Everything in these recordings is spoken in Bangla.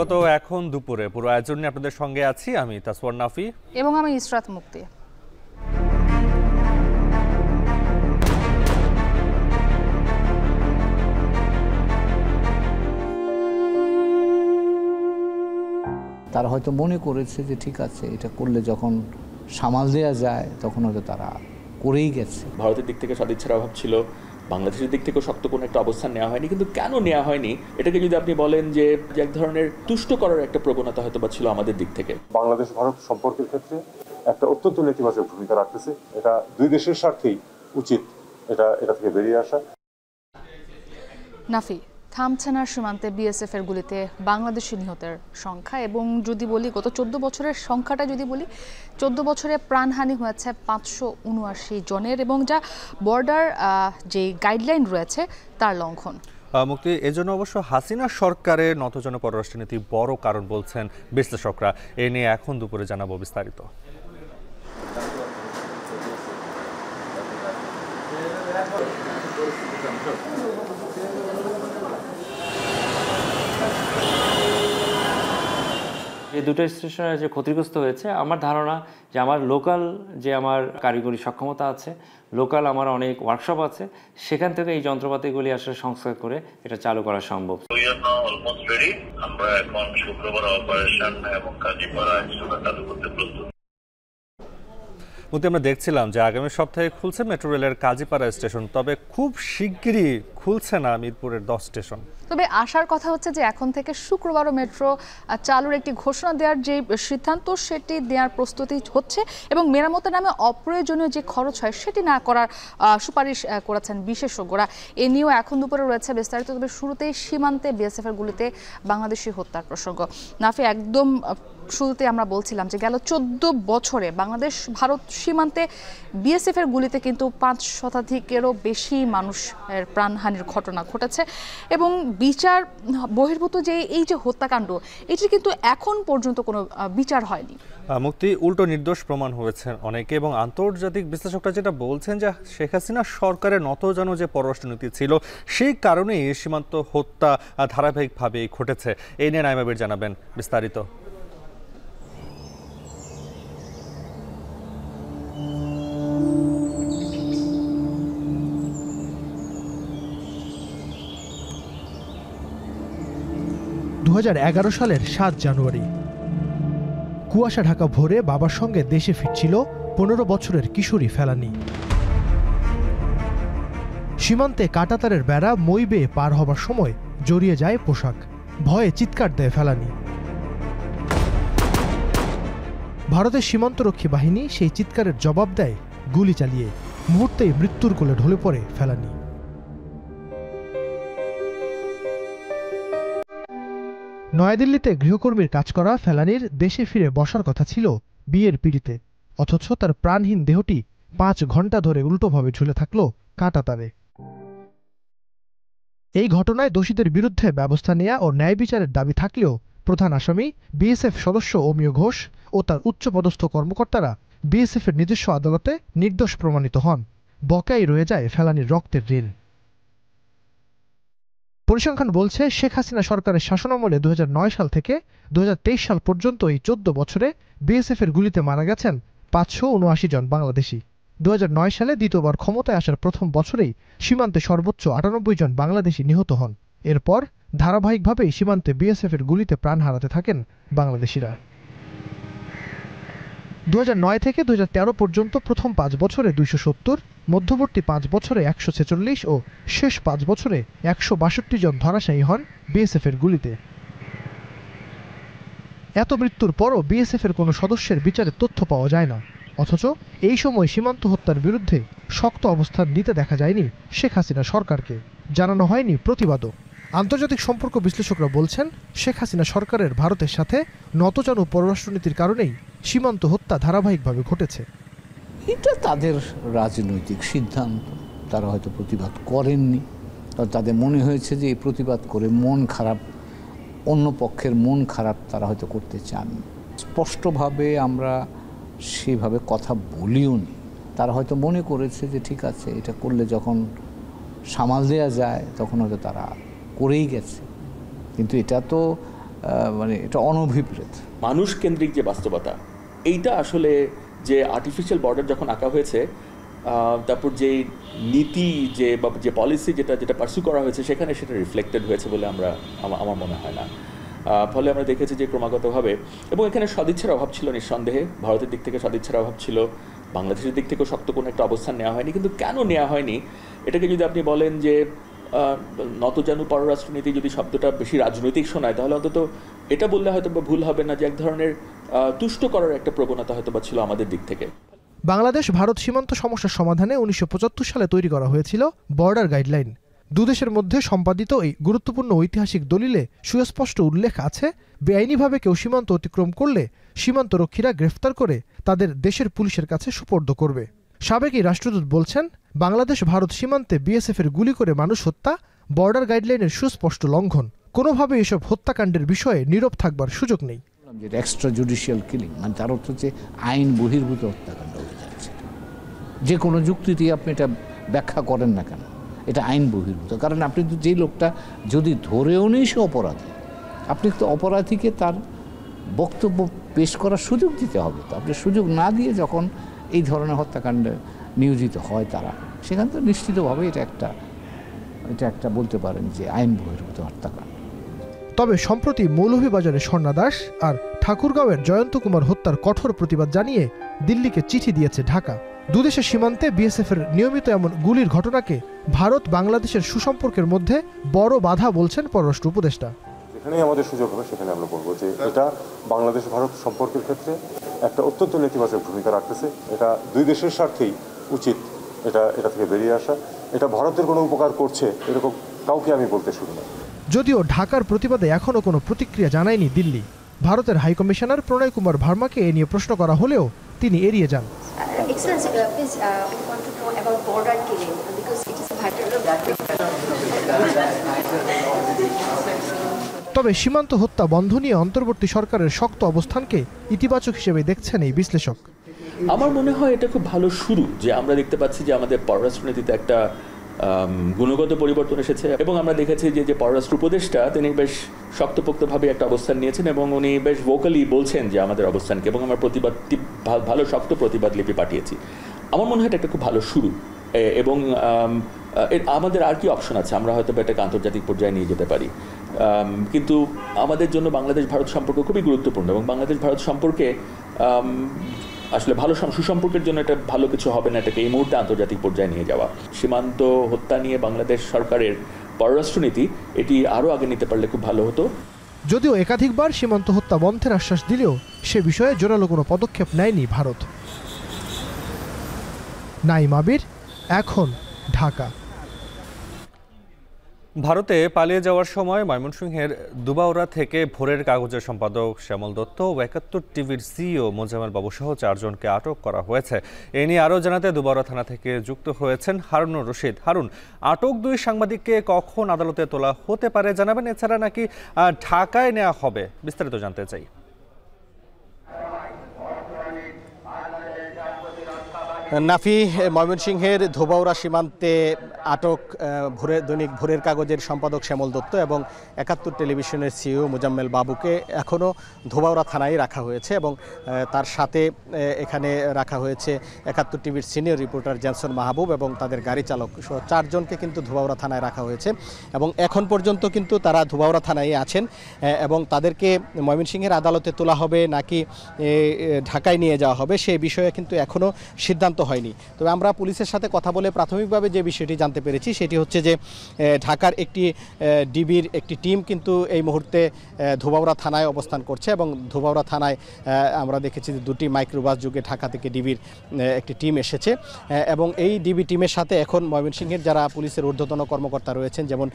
স্বাগত এখন দুপুরে পুরো আয়োজন আপনাদের সঙ্গে আছি আমি তাসওয়ার নাফি এবং আমি ইসরাত মুক্তি তারা হয়তো মনে করেছে যে ঠিক আছে এটা করলে যখন সামাল দেওয়া যায় তখন হয়তো তারা করেই গেছে ভারতের দিক থেকে সদিচ্ছার অভাব ছিল বাংলাদেশের দিক থেকেও শক্ত কোনো একটা অবস্থান নেওয়া হয়নি কিন্তু কেন নেওয়া হয়নি এটাকে যদি আপনি বলেন যে এক ধরনের তুষ্ট করার একটা প্রবণতা হয়তো বা ছিল আমাদের দিক থেকে বাংলাদেশ ভারত সম্পর্কের ক্ষেত্রে একটা অত্যন্ত নেতিবাচক ভূমিকা রাখতেছে এটা দুই দেশের স্বার্থেই উচিত এটা এটা থেকে বেরিয়ে আসা নাফি থামছানার সীমান্তে বিএসএফ এর গুলিতে বাংলাদেশি নিহতের সংখ্যা এবং যদি বলি গত চোদ্দ বছরের সংখ্যাটা যদি বলি চোদ্দ বছরে প্রাণহানি হয়েছে পাঁচশো উনআশি জনের এবং যা বর্ডার যে গাইডলাইন রয়েছে তার লঙ্ঘন মুক্তি এজন্য অবশ্য হাসিনা সরকারের নতজন পররাষ্ট্রনীতি বড় কারণ বলছেন বিশ্লেষকরা এ নিয়ে এখন দুপুরে জানাবো বিস্তারিত যে দুটো স্টেশনের যে ক্ষতিগ্রস্ত হয়েছে আমার ধারণা যে আমার লোকাল যে আমার কারিগরি সক্ষমতা আছে লোকাল আমার অনেক ওয়ার্কশপ আছে সেখান থেকে এই যন্ত্রপাতিগুলি আসলে সংস্কার করে এটা চালু করা সম্ভব আমরা এখন শুক্রবার অপারেশন এবং কাজীপাড়া মধ্যে আমরা দেখছিলাম যে আগামী সপ্তাহে খুলছে মেট্রো রেলের কাজীপাড়া স্টেশন তবে খুব শিগগিরই খুলছে না মিরপুরের দশ স্টেশন তবে আসার কথা হচ্ছে যে এখন থেকে শুক্রবারও মেট্রো চালুর একটি ঘোষণা দেওয়ার যে সিদ্ধান্ত সেটি দেওয়ার প্রস্তুতি হচ্ছে এবং মেরামতের নামে অপ্রয়োজনীয় যে খরচ হয় সেটি না করার সুপারিশ করেছেন বিশেষজ্ঞরা এ নিয়েও এখন দুপুরে রয়েছে বিস্তারিত তবে শুরুতেই সীমান্তে এর গুলিতে বাংলাদেশি হত্যার প্রসঙ্গ নাফি একদম শুরুতে আমরা বলছিলাম যে গেল চোদ্দ বছরে বাংলাদেশ ভারত সীমান্তে বিএসএফের গুলিতে কিন্তু পাঁচ শতাধিকেরও বেশি এর প্রাণহানির ঘটনা ঘটেছে এবং বিচার বহির্ভূত যে এই যে হত্যাকাণ্ড এটি কিন্তু এখন পর্যন্ত কোনো বিচার হয়নি মুক্তি উল্টো নির্দোষ প্রমাণ হয়েছে অনেকে এবং আন্তর্জাতিক বিশ্লেষকরা যেটা বলছেন যে শেখ হাসিনা সরকারের নত যেন যে পররাষ্ট্রনীতি ছিল সেই কারণেই সীমান্ত হত্যা ধারাবাহিকভাবে ঘটেছে এই নিয়ে নাইমাবির জানাবেন বিস্তারিত দু সালের সাত জানুয়ারি কুয়াশা ঢাকা ভোরে বাবার সঙ্গে দেশে ফিরছিল পনেরো বছরের কিশোরী ফেলানি সীমান্তে কাটাতারের বেড়া মই বেয়ে পার হবার সময় জড়িয়ে যায় পোশাক ভয়ে চিৎকার দেয় ফেলানি ভারতের সীমান্তরক্ষী বাহিনী সেই চিৎকারের জবাব দেয় গুলি চালিয়ে মুহূর্তেই মৃত্যুর কোলে ঢলে পড়ে ফেলানি নয়াদিল্লিতে গৃহকর্মীর কাজ করা ফেলানির দেশে ফিরে বসার কথা ছিল বিয়ের পিড়িতে অথচ তার প্রাণহীন দেহটি পাঁচ ঘন্টা ধরে উল্টোভাবে ঝুলে থাকলো কাটাতারে এই ঘটনায় দোষীদের বিরুদ্ধে ব্যবস্থা নেয়া ও ন্যায় বিচারের দাবি থাকলেও প্রধান আসামি বিএসএফ সদস্য অমিয় ঘোষ ও তার উচ্চপদস্থ কর্মকর্তারা বিএসএফের নিজস্ব আদালতে নির্দোষ প্রমাণিত হন বকেয়াই রয়ে যায় ফেলানির রক্তের ঋণ পরিসংখ্যান বলছে শেখ হাসিনা সরকারের শাসনামলে দু সাল থেকে দু সাল পর্যন্ত এই চোদ্দ বছরে বিএসএফ এর গুলিতে মারা গেছেন পাঁচশো উনআশি জন বাংলাদেশি দু সালে দ্বিতীয়বার ক্ষমতায় আসার প্রথম বছরেই সীমান্তে সর্বোচ্চ আটানব্বই জন বাংলাদেশি নিহত হন এরপর ধারাবাহিকভাবেই সীমান্তে বিএসএফ এর গুলিতে প্রাণ হারাতে থাকেন বাংলাদেশিরা দু থেকে দু পর্যন্ত প্রথম পাঁচ বছরে দুইশো সত্তর মধ্যবর্তী পাঁচ বছরে একশো ছেচল্লিশ ও শেষ পাঁচ বছরে একশো বাষট্টি জন ধরাশায়ী হন বিএসএফের গুলিতে এত মৃত্যুর পরও বিএসএফের কোনো সদস্যের বিচারে তথ্য পাওয়া যায় না অথচ এই সময় সীমান্ত হত্যার বিরুদ্ধে শক্ত অবস্থান নিতে দেখা যায়নি শেখ হাসিনা সরকারকে জানানো হয়নি প্রতিবাদও আন্তর্জাতিক সম্পর্ক বিশ্লেষকরা বলছেন শেখ হাসিনা সরকারের ভারতের সাথে নতজানু পররাষ্ট্রনীতির কারণেই সীমান্ত হত্যা ধারাবাহিকভাবে ঘটেছে এটা তাদের রাজনৈতিক সিদ্ধান্ত তারা হয়তো প্রতিবাদ করেননি তাদের মনে হয়েছে যে এই প্রতিবাদ করে মন খারাপ অন্য পক্ষের মন খারাপ তারা হয়তো করতে চান স্পষ্টভাবে আমরা সেভাবে কথা বলিও নি তারা হয়তো মনে করেছে যে ঠিক আছে এটা করলে যখন সামাল দেওয়া যায় তখন হয়তো তারা করেই গেছে কিন্তু এটা তো মানে এটা অনভিপ্রেত মানুষ কেন্দ্রিক যে বাস্তবতা এইটা আসলে যে আর্টিফিশিয়াল বর্ডার যখন আঁকা হয়েছে তারপর যে নীতি যে বা যে পলিসি যেটা যেটা পার্সু করা হয়েছে সেখানে সেটা রিফ্লেক্টেড হয়েছে বলে আমরা আমার মনে হয় না ফলে আমরা দেখেছি যে ক্রমাগতভাবে এবং এখানে সদিচ্ছার অভাব ছিল নিঃসন্দেহে ভারতের দিক থেকে সদিচ্ছার অভাব ছিল বাংলাদেশের দিক থেকেও শক্ত কোনো একটা অবস্থান নেওয়া হয়নি কিন্তু কেন নেওয়া হয়নি এটাকে যদি আপনি বলেন যে নতজানু পররাষ্ট্রনীতি যদি শব্দটা বেশি রাজনৈতিক শোনায় তাহলে অন্তত এটা বললে হয়তো বা ভুল হবে না যে এক ধরনের তুষ্ট করার একটা প্রবণতা হয়তো বা ছিল আমাদের দিক থেকে বাংলাদেশ ভারত সীমান্ত সমস্যার সমাধানে উনিশশো সালে তৈরি করা হয়েছিল বর্ডার গাইডলাইন দুদেশের মধ্যে সম্পাদিত এই গুরুত্বপূর্ণ ঐতিহাসিক দলিলে সুস্পষ্ট উল্লেখ আছে বেআইনিভাবে কেউ সীমান্ত অতিক্রম করলে সীমান্তরক্ষীরা গ্রেফতার করে তাদের দেশের পুলিশের কাছে সুপর্দ করবে সাবেক এই রাষ্ট্রদূত বলছেন বাংলাদেশ ভারত সীমান্তে বিএসএফের গুলি করে মানুষ হত্যা বর্ডার গাইডলাইনের সুস্পষ্ট লঙ্ঘন কোনোভাবে এসব হত্যাকাণ্ডের বিষয়ে নীরব থাকবার সুযোগ নেই এক্সট্রা জুডিশিয়াল কিলিং মানে তার অর্থ হচ্ছে আইন বহির্ভূত হত্যাকাণ্ড হয়ে যাচ্ছে যে কোনো দিয়ে আপনি এটা ব্যাখ্যা করেন না কেন এটা আইন বহির্ভূত কারণ আপনি তো যেই লোকটা যদি ধরেও নেই সে অপরাধী আপনি তো অপরাধীকে তার বক্তব্য পেশ করার সুযোগ দিতে হবে তো আপনি সুযোগ না দিয়ে যখন এই ধরনের হত্যাকাণ্ডে নিয়োজিত হয় তারা সেখান থেকে নিশ্চিতভাবে এটা একটা এটা একটা বলতে পারেন যে আইন বহির্ভূত হত্যাকাণ্ড তবে সম্প্রতি মৌলভীবাজারে স্বর্ণা দাস আর ঠাকুরগাঁওয়ের জয়ন্ত কুমার হত্যার কঠোর প্রতিবাদ জানিয়ে দিল্লিকে চিঠি দিয়েছে ঢাকা দুদেশের সীমান্তে বিএসএফের নিয়মিত এমন গুলির ঘটনাকে ভারত বাংলাদেশের সুসম্পর্কের মধ্যে বড় বাধা বলছেন পররাষ্ট্র উপদেষ্টা যেখানেই আমাদের সুযোগ হবে সেখানে আমরা বলবো যে এটা বাংলাদেশ ভারত সম্পর্কের ক্ষেত্রে একটা অত্যন্ত নেতিবাচক ভূমিকা রাখতেছে এটা দুই দেশের স্বার্থেই উচিত এটা এটা থেকে বেরিয়ে আসা এটা ভারতের কোনো উপকার করছে এরকম কাউকে আমি বলতে শুরু না যদিও ঢাকার প্রতিবাদে এখনও কোনো প্রতিক্রিয়া জানায়নি দিল্লি ভারতের হাইকমিশনার প্রণয় কুমার ভার্মাকে এ নিয়ে প্রশ্ন করা হলেও তিনি এড়িয়ে যান uh, uh, because it is a matter of that. তবে সীমান্ত হত্যা বন্ধ নিয়ে অন্তর্বর্তী সরকারের শক্ত অবস্থানকে ইতিবাচক হিসেবে দেখছেন এই বিশ্লেষক আমার মনে হয় এটা খুব ভালো শুরু যে আমরা দেখতে পাচ্ছি যে আমাদের পররাষ্ট্রনীতিতে একটা গুণগত পরিবর্তন এসেছে এবং আমরা দেখেছি যে যে পররাষ্ট্র উপদেষ্টা তিনি বেশ শক্তপোক্তভাবে একটা অবস্থান নিয়েছেন এবং উনি বেশ ভোকালি বলছেন যে আমাদের অবস্থানকে এবং আমরা প্রতিবাদ ভালো শক্ত প্রতিবাদ লিপি পাঠিয়েছি আমার মনে হয় এটা একটা খুব ভালো শুরু এবং আমাদের আর কি অপশন আছে আমরা হয়তো এটাকে আন্তর্জাতিক পর্যায়ে নিয়ে যেতে পারি কিন্তু আমাদের জন্য বাংলাদেশ ভারত সম্পর্ক খুবই গুরুত্বপূর্ণ এবং বাংলাদেশ ভারত সম্পর্কে আসলে ভালো সুসম্পর্কের জন্য এটা ভালো কিছু হবে না এটাকে এই মুহূর্তে আন্তর্জাতিক পর্যায়ে নিয়ে যাওয়া সীমান্ত হত্যা নিয়ে বাংলাদেশ সরকারের পররাষ্ট্রনীতি এটি আরও আগে নিতে পারলে খুব ভালো হতো যদিও একাধিকবার সীমান্ত হত্যা বন্ধের আশ্বাস দিলেও সে বিষয়ে জোরালো কোনো পদক্ষেপ নেয়নি ভারত নাইম আবির এখন ঢাকা ভারতে পালিয়ে যাওয়ার সময় ময়মনসিংহের দুবাউরা থেকে ভোরের কাগজের সম্পাদক শ্যামল দত্ত ও একাত্তর টিভির সিইও মোজামেল বাবুসহ চারজনকে আটক করা হয়েছে এ নিয়ে আরও জানাতে দুবাউরা থানা থেকে যুক্ত হয়েছেন হারুনুর রশিদ হারুন আটক দুই সাংবাদিককে কখন আদালতে তোলা হতে পারে জানাবেন এছাড়া নাকি ঢাকায় নেওয়া হবে বিস্তারিত জানতে চাই নাফি ময়মনসিংহের ধোবাউরা সীমান্তে আটক ভোরের দৈনিক ভোরের কাগজের সম্পাদক শ্যামল দত্ত এবং একাত্তর টেলিভিশনের সিইও মুজাম্মেল বাবুকে এখনও ধোবাউরা থানায় রাখা হয়েছে এবং তার সাথে এখানে রাখা হয়েছে একাত্তর টিভির সিনিয়র রিপোর্টার জ্যানসন মাহবুব এবং তাদের গাড়ি চালক চারজনকে কিন্তু ধোবাউরা থানায় রাখা হয়েছে এবং এখন পর্যন্ত কিন্তু তারা ধোবাউরা থানায় আছেন এবং তাদেরকে ময়মনসিংহের আদালতে তোলা হবে নাকি ঢাকায় নিয়ে যাওয়া হবে সেই বিষয়ে কিন্তু এখনও সিদ্ধান্ত চূড়ান্ত হয়নি তবে আমরা পুলিশের সাথে কথা বলে প্রাথমিকভাবে যে বিষয়টি জানতে পেরেছি সেটি হচ্ছে যে ঢাকার একটি ডিবির একটি টিম কিন্তু এই মুহূর্তে ধোবাউড়া থানায় অবস্থান করছে এবং ধোবাউড়া থানায় আমরা দেখেছি যে দুটি মাইক্রোবাস যুগে ঢাকা থেকে ডিবির একটি টিম এসেছে এবং এই ডিবি টিমের সাথে এখন ময়মনসিংহের যারা পুলিশের ঊর্ধ্বতন কর্মকর্তা রয়েছেন যেমন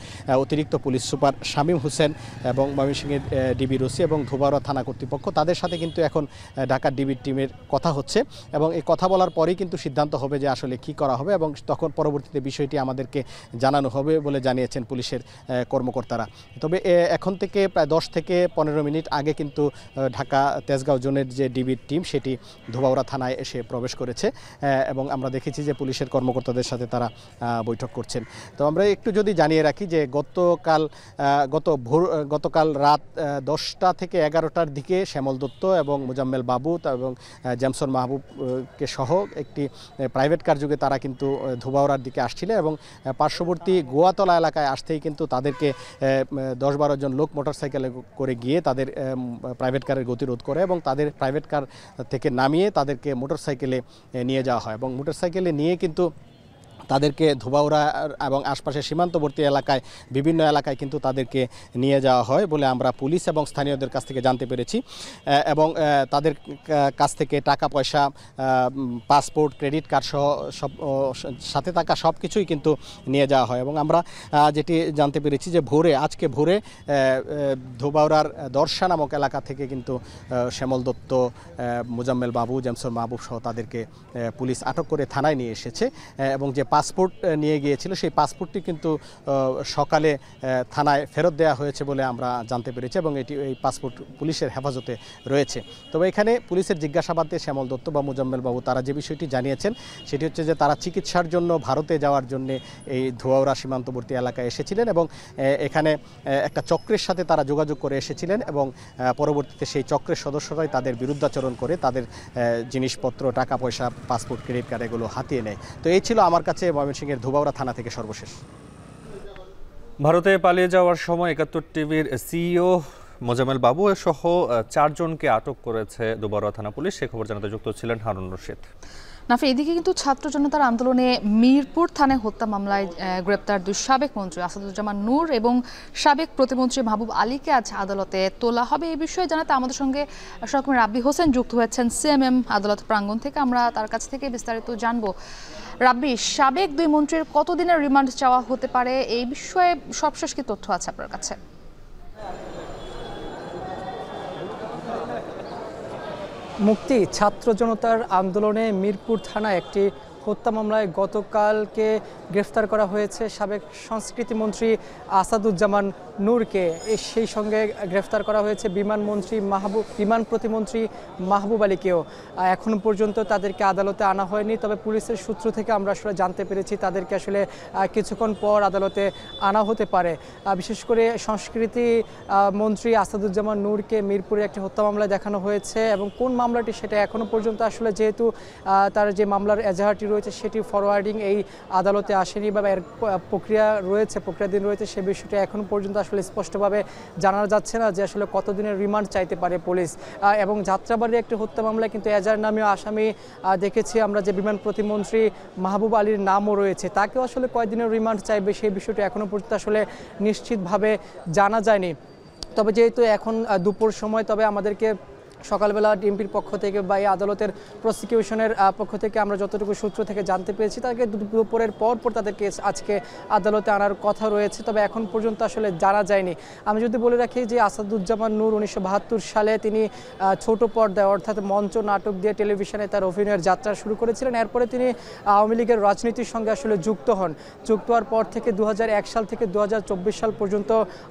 অতিরিক্ত পুলিশ সুপার শামীম হোসেন এবং ময়মনসিংহের ডিবি রসি এবং ধোবাউড়া থানা কর্তৃপক্ষ তাদের সাথে কিন্তু এখন ঢাকার ডিবির টিমের কথা হচ্ছে এবং এই কথা বলার পরেই কিন্তু কিন্তু সিদ্ধান্ত হবে যে আসলে কি করা হবে এবং তখন পরবর্তীতে বিষয়টি আমাদেরকে জানানো হবে বলে জানিয়েছেন পুলিশের কর্মকর্তারা তবে এখন থেকে প্রায় দশ থেকে পনেরো মিনিট আগে কিন্তু ঢাকা তেজগাঁও জোনের যে ডিবির টিম সেটি ধোবাউড়া থানায় এসে প্রবেশ করেছে এবং আমরা দেখেছি যে পুলিশের কর্মকর্তাদের সাথে তারা বৈঠক করছেন তো আমরা একটু যদি জানিয়ে রাখি যে গতকাল গত ভোর গতকাল রাত দশটা থেকে এগারোটার দিকে শ্যামল দত্ত এবং মোজাম্মেল বাবু এবং জ্যামসন মাহবুবকে সহ একটি একটি প্রাইভেট কার যুগে তারা কিন্তু ধোবাওড়ার দিকে আসছিল এবং পার্শ্ববর্তী গোয়াতলা এলাকায় আসতেই কিন্তু তাদেরকে দশ বারো জন লোক মোটরসাইকেলে করে গিয়ে তাদের প্রাইভেট কারের গতিরোধ করে এবং তাদের প্রাইভেট কার থেকে নামিয়ে তাদেরকে মোটরসাইকেলে নিয়ে যাওয়া হয় এবং মোটরসাইকেলে নিয়ে কিন্তু তাদেরকে ধোবাউরা এবং আশপাশের সীমান্তবর্তী এলাকায় বিভিন্ন এলাকায় কিন্তু তাদেরকে নিয়ে যাওয়া হয় বলে আমরা পুলিশ এবং স্থানীয়দের কাছ থেকে জানতে পেরেছি এবং তাদের কাছ থেকে টাকা পয়সা পাসপোর্ট ক্রেডিট কার্ড সহ সব সাথে থাকা সব কিছুই কিন্তু নিয়ে যাওয়া হয় এবং আমরা যেটি জানতে পেরেছি যে ভোরে আজকে ভোরে ধোবাউরার দর্শা নামক এলাকা থেকে কিন্তু শ্যামল দত্ত মোজাম্মেল বাবু জেমসর মাহবুব সহ তাদেরকে পুলিশ আটক করে থানায় নিয়ে এসেছে এবং যে পাসপোর্ট নিয়ে গিয়েছিল সেই পাসপোর্টটি কিন্তু সকালে থানায় ফেরত দেওয়া হয়েছে বলে আমরা জানতে পেরেছি এবং এটি এই পাসপোর্ট পুলিশের হেফাজতে রয়েছে তবে এখানে পুলিশের জিজ্ঞাসাবাদে শ্যামল দত্ত বা মুজাম্মেলবাবু তারা যে বিষয়টি জানিয়েছেন সেটি হচ্ছে যে তারা চিকিৎসার জন্য ভারতে যাওয়ার জন্য এই ধোয়াওড়া সীমান্তবর্তী এলাকায় এসেছিলেন এবং এখানে একটা চক্রের সাথে তারা যোগাযোগ করে এসেছিলেন এবং পরবর্তীতে সেই চক্রের সদস্যরাই তাদের বিরুদ্ধাচরণ করে তাদের জিনিসপত্র টাকা পয়সা পাসপোর্ট ক্রেডিট কার্ড এগুলো হাতিয়ে নেয় তো এই ছিল আমার কাছে জানিয়েছে ময়মনসিংহের ধুবাউরা থানা থেকে সর্বশেষ ভারতে পালিয়ে যাওয়ার সময় একাত্তর টিভির সিইও মোজামেল বাবু সহ চারজনকে আটক করেছে দুবারোয়া থানা পুলিশ সে খবর জানাতে যুক্ত ছিলেন হারুন রশিদ নাফি এদিকে কিন্তু ছাত্র জনতার আন্দোলনে মিরপুর থানায় হত্যা মামলায় গ্রেপ্তার দুই সাবেক মন্ত্রী আসাদুজ্জামান নূর এবং সাবেক প্রতিমন্ত্রী মাহবুব আলীকে আজ আদালতে তোলা হবে এই বিষয়ে জানাতে আমাদের সঙ্গে সরকমের রাব্বি হোসেন যুক্ত হয়েছেন সিএমএম আদালত প্রাঙ্গণ থেকে আমরা তার কাছ থেকে বিস্তারিত জানবো রাব্বি সাবেক দুই মন্ত্রীর কতদিনের রিমান্ড চাওয়া হতে পারে এই বিষয়ে সবশেষ কি তথ্য আছে আপনার কাছে মুক্তি ছাত্র জনতার আন্দোলনে মিরপুর থানা একটি হত্যা মামলায় গতকালকে গ্রেফতার করা হয়েছে সাবেক সংস্কৃতি মন্ত্রী আসাদুজ্জামান নূরকে সেই সঙ্গে গ্রেফতার করা হয়েছে বিমানমন্ত্রী মাহবুব বিমান প্রতিমন্ত্রী মাহবুব আলীকেও এখন পর্যন্ত তাদেরকে আদালতে আনা হয়নি তবে পুলিশের সূত্র থেকে আমরা আসলে জানতে পেরেছি তাদেরকে আসলে কিছুক্ষণ পর আদালতে আনা হতে পারে বিশেষ করে সংস্কৃতি মন্ত্রী আসাদুজ্জামান নূরকে মিরপুরে একটি হত্যা মামলা দেখানো হয়েছে এবং কোন মামলাটি সেটা এখনও পর্যন্ত আসলে যেহেতু তার যে মামলার এজাহারটি রয়েছে সেটি ফরওয়ার্ডিং এই আদালতে আসেনি বা এর প্রক্রিয়া রয়েছে প্রক্রিয়াধীন রয়েছে সে বিষয়টি এখনও পর্যন্ত আসলে স্পষ্টভাবে জানা যাচ্ছে না যে আসলে কতদিনের রিমান্ড চাইতে পারে পুলিশ এবং যাত্রাবাড়ির একটি হত্যা মামলায় কিন্তু এজার নামেও আসামি দেখেছি আমরা যে বিমান প্রতিমন্ত্রী মাহবুব আলীর নামও রয়েছে তাকেও আসলে কয়দিনের রিমান্ড চাইবে সেই বিষয়টি এখনও পর্যন্ত আসলে নিশ্চিতভাবে জানা যায়নি তবে যেহেতু এখন দুপুর সময় তবে আমাদেরকে সকালবেলা ডিএমপির পক্ষ থেকে বা এই আদালতের প্রসিকিউশনের পক্ষ থেকে আমরা যতটুকু সূত্র থেকে জানতে পেরেছি তাকে দুপুরের পর পর তাদের কেস আজকে আদালতে আনার কথা রয়েছে তবে এখন পর্যন্ত আসলে জানা যায়নি আমি যদি বলে রাখি যে আসাদুজ্জামান নূর উনিশশো সালে তিনি ছোট পর্দায় অর্থাৎ মঞ্চ নাটক দিয়ে টেলিভিশনে তার অভিনয়ের যাত্রা শুরু করেছিলেন এরপরে তিনি আওয়ামী লীগের রাজনীতির সঙ্গে আসলে যুক্ত হন যুক্ত হওয়ার পর থেকে দু সাল থেকে দু সাল পর্যন্ত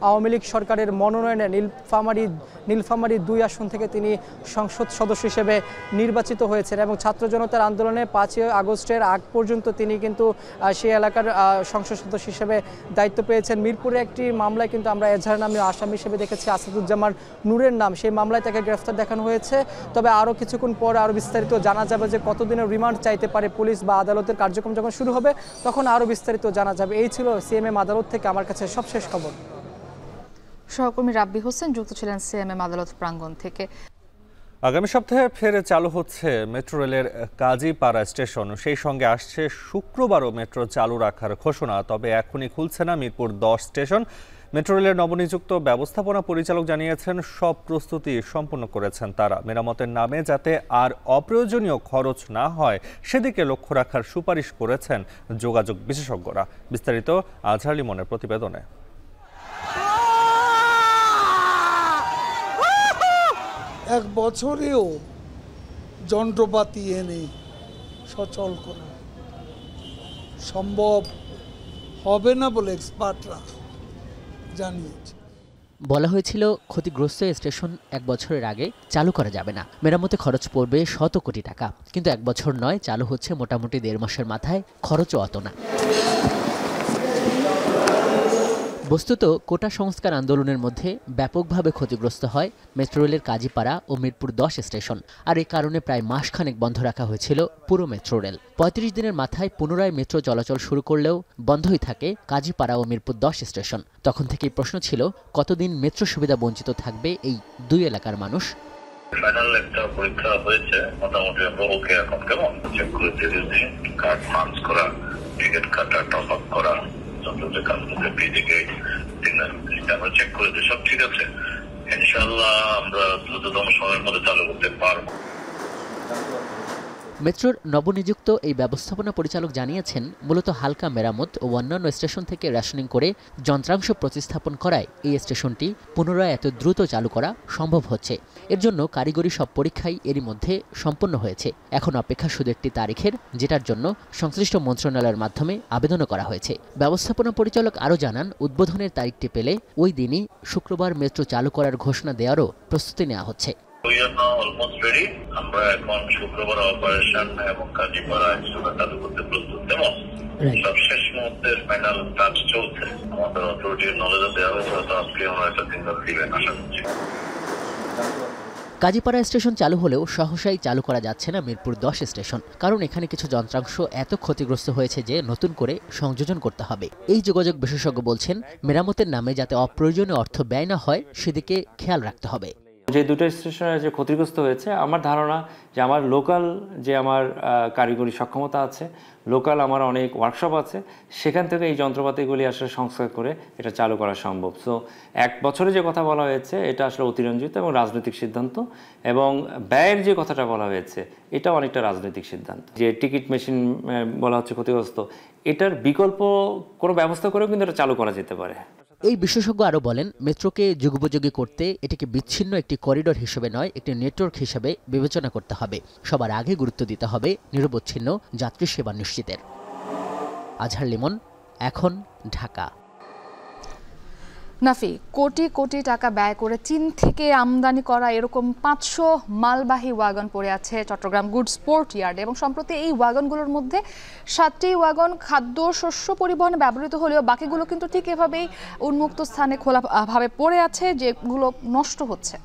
আওয়ামী লীগ সরকারের মনোনয়নে নীলফামারি নীলফামারি দুই আসন থেকে তিনি সংসদ সদস্য হিসেবে নির্বাচিত হয়েছেন এবং ছাত্র জনতার আন্দোলনে পাঁচই আগস্টের আগ পর্যন্ত তিনি কিন্তু সেই এলাকার সংসদ সদস্য হিসেবে দায়িত্ব পেয়েছেন মিরপুরে একটি মামলায় কিন্তু আমরা এজাহার নামে আসামি হিসেবে দেখেছি আসাদুজ্জামান নূরের নাম সেই মামলায় তাকে গ্রেফতার দেখানো হয়েছে তবে আরও কিছুক্ষণ পর আরও বিস্তারিত জানা যাবে যে কতদিনের রিমান্ড চাইতে পারে পুলিশ বা আদালতের কার্যক্রম যখন শুরু হবে তখন আরও বিস্তারিত জানা যাবে এই ছিল সিএমএম আদালত থেকে আমার কাছে সবশেষ খবর সহকর্মী রাব্বি হোসেন যুক্ত ছিলেন সিএমএম আদালত প্রাঙ্গণ থেকে আগামী সপ্তাহে ফের চালু হচ্ছে মেট্রো রেলের কাজীপাড়া স্টেশন সেই সঙ্গে আসছে শুক্রবারও মেট্রো চালু রাখার ঘোষণা তবে এখনই খুলছে না মিরপুর দশ স্টেশন মেট্রো রেলের নবনিযুক্ত ব্যবস্থাপনা পরিচালক জানিয়েছেন সব প্রস্তুতি সম্পন্ন করেছেন তারা মেরামতের নামে যাতে আর অপ্রয়োজনীয় খরচ না হয় সেদিকে লক্ষ্য রাখার সুপারিশ করেছেন যোগাযোগ বিশেষজ্ঞরা বিস্তারিত আজহার মনের প্রতিবেদনে এক বছরেও যন্ত্রপাতি এনে সচল করা সম্ভব হবে না বলে এক্সপার্টরা জানিয়েছে বলা হয়েছিল ক্ষতিগ্রস্ত স্টেশন এক বছরের আগে চালু করা যাবে না মেরামতে খরচ পড়বে শত কোটি টাকা কিন্তু এক বছর নয় চালু হচ্ছে মোটামুটি দেড় মাসের মাথায় খরচও অত না বস্তুত কোটা সংস্কার আন্দোলনের মধ্যে ব্যাপকভাবে ক্ষতিগ্রস্ত হয় মেট্রো রেলের কাজীপাড়া ও মিরপুর দশ স্টেশন আর এ কারণে প্রায় মাসখানেক বন্ধ রাখা হয়েছিল পুরো মেট্রো রেল পঁয়ত্রিশ দিনের মাথায় পুনরায় মেট্রো চলাচল শুরু করলেও বন্ধই থাকে কাজীপাড়া ও মিরপুর দশ স্টেশন তখন থেকেই প্রশ্ন ছিল কতদিন মেট্রো সুবিধা বঞ্চিত থাকবে এই দুই এলাকার মানুষ ফাইনাল একটা পরীক্ষা হয়েছে মোটামুটি ওকে এখন কেমন চেক করে কার্ড মার্চ করা টিকিট কাটা টপ আপ করা তদন্ত কাজগুলো বিদিকে আমরা চেক করে দিই সব ঠিক আছে ইনশাল্লাহ আমরা দ্রুততম সময়ের মধ্যে চালু করতে পারবো মেট্রোর নবনিযুক্ত এই ব্যবস্থাপনা পরিচালক জানিয়েছেন মূলত হালকা মেরামত ও অন্যান্য স্টেশন থেকে রেশনিং করে যন্ত্রাংশ প্রতিস্থাপন করায় এই স্টেশনটি পুনরায় এত দ্রুত চালু করা সম্ভব হচ্ছে এর জন্য কারিগরি সব পরীক্ষাই এরই মধ্যে সম্পন্ন হয়েছে এখন অপেক্ষা শুধু একটি তারিখের যেটার জন্য সংশ্লিষ্ট মন্ত্রণালয়ের মাধ্যমে আবেদনও করা হয়েছে ব্যবস্থাপনা পরিচালক আরও জানান উদ্বোধনের তারিখটি পেলে ওই দিনই শুক্রবার মেট্রো চালু করার ঘোষণা দেওয়ারও প্রস্তুতি নেওয়া হচ্ছে কাজীপাড়া স্টেশন চালু হলেও সহসাই চালু করা যাচ্ছে না মিরপুর দশ স্টেশন কারণ এখানে কিছু যন্ত্রাংশ এত ক্ষতিগ্রস্ত হয়েছে যে নতুন করে সংযোজন করতে হবে এই যোগাযোগ বিশেষজ্ঞ বলছেন মেরামতের নামে যাতে অপ্রয়োজনীয় অর্থ ব্যয় না হয় সেদিকে খেয়াল রাখতে হবে যে দুটো স্টেশনের যে ক্ষতিগ্রস্ত হয়েছে আমার ধারণা যে আমার লোকাল যে আমার কারিগরি সক্ষমতা আছে লোকাল আমার অনেক ওয়ার্কশপ আছে সেখান থেকে এই যন্ত্রপাতিগুলি আসলে সংস্কার করে এটা চালু করা সম্ভব সো এক বছরে যে কথা বলা হয়েছে এটা আসলে অতিরঞ্জিত এবং রাজনৈতিক সিদ্ধান্ত এবং ব্যয়ের যে কথাটা বলা হয়েছে এটা অনেকটা রাজনৈতিক সিদ্ধান্ত যে টিকিট মেশিন বলা হচ্ছে ক্ষতিগ্রস্ত এটার বিকল্প কোনো ব্যবস্থা করেও কিন্তু এটা চালু করা যেতে পারে এই বিশেষজ্ঞ আরও বলেন মেট্রোকে যুগোপযোগী করতে এটিকে বিচ্ছিন্ন একটি করিডোর হিসেবে নয় একটি নেটওয়ার্ক হিসেবে বিবেচনা করতে হবে সবার আগে গুরুত্ব দিতে হবে নিরবচ্ছিন্ন যাত্রী সেবা নিশ্চিতের আজহার লিমন এখন ঢাকা নাফি কোটি কোটি টাকা ব্যয় করে চীন থেকে আমদানি করা এরকম পাঁচশো মালবাহী ওয়াগন পড়ে আছে চট্টগ্রাম গুডস পোর্ট ইয়ার্ডে এবং সম্প্রতি এই ওয়াগনগুলোর মধ্যে সাতটি ওয়াগন খাদ্য শস্য পরিবহনে ব্যবহৃত হলেও বাকিগুলো কিন্তু ঠিক এভাবেই উন্মুক্ত স্থানে খোলাভাবে পড়ে আছে যেগুলো নষ্ট হচ্ছে